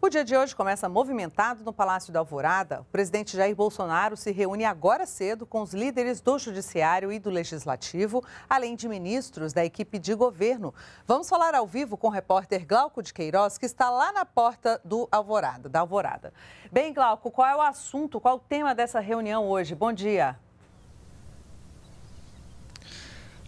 O dia de hoje começa movimentado no Palácio da Alvorada. O presidente Jair Bolsonaro se reúne agora cedo com os líderes do Judiciário e do Legislativo, além de ministros da equipe de governo. Vamos falar ao vivo com o repórter Glauco de Queiroz, que está lá na porta do Alvorada, da Alvorada. Bem, Glauco, qual é o assunto, qual é o tema dessa reunião hoje? Bom dia.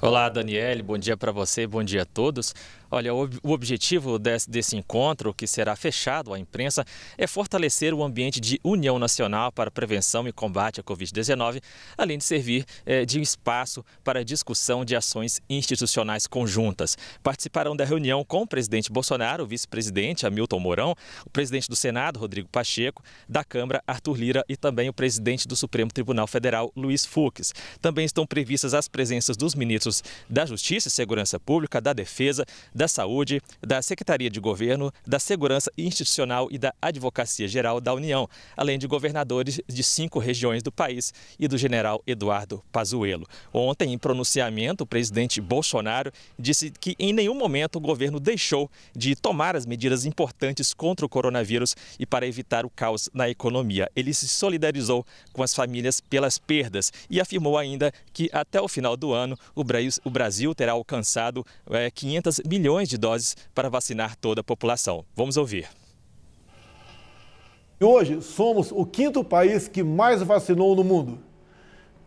Olá, Daniele, bom dia para você, bom dia a todos. Olha, o objetivo desse, desse, encontro, que será fechado à imprensa, é fortalecer o ambiente de união nacional para prevenção e combate à Covid-19, além de servir eh, de espaço para discussão de ações institucionais conjuntas. Participarão da reunião com o presidente Bolsonaro, o vice-presidente Hamilton Mourão, o presidente do Senado, Rodrigo Pacheco, da Câmara, Arthur Lira e também o presidente do Supremo Tribunal Federal, Luiz Fux. Também estão previstas as presenças dos ministros serviços da Justiça e Segurança Pública, da Defesa, da Saúde, da Secretaria de Governo, da Segurança Institucional e da Advocacia Geral da União, além de governadores de cinco regiões do país e do general Eduardo Pazuello. Ontem, em pronunciamento, o presidente Bolsonaro disse que em nenhum momento o governo deixou de tomar as medidas importantes contra o coronavírus e para evitar o caos na economia. Ele se solidarizou com as famílias pelas perdas e afirmou ainda que até o final do ano o Brasil o Brasil terá alcançado 500 eh, milhões de doses para vacinar toda a população. Vamos ouvir. Hoje somos o quinto país que mais vacinou no mundo.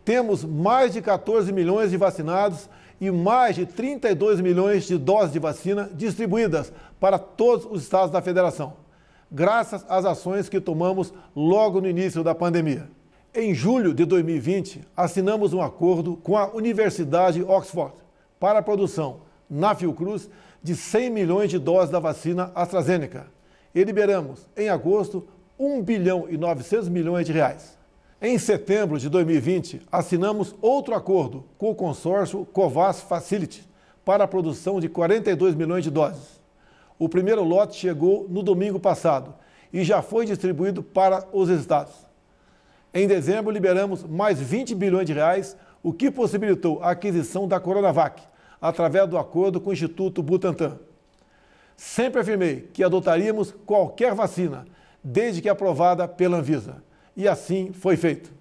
Temos mais de 14 milhões de vacinados e mais de 32 milhões de doses de vacina distribuídas para todos os estados da federação, graças às ações que tomamos logo no início da pandemia. Em julho de 2020, assinamos um acordo com a Universidade Oxford para a produção, na Fiocruz, de 100 milhões de doses da vacina AstraZeneca e liberamos, em agosto, 1 bilhão e 900 milhões de reais. Em setembro de 2020, assinamos outro acordo com o consórcio Covax Facility para a produção de 42 milhões de doses. O primeiro lote chegou no domingo passado e já foi distribuído para os estados. Em dezembro, liberamos mais 20 bilhões de reais, o que possibilitou a aquisição da Coronavac, através do acordo com o Instituto Butantan. Sempre afirmei que adotaríamos qualquer vacina, desde que aprovada pela Anvisa. E assim foi feito.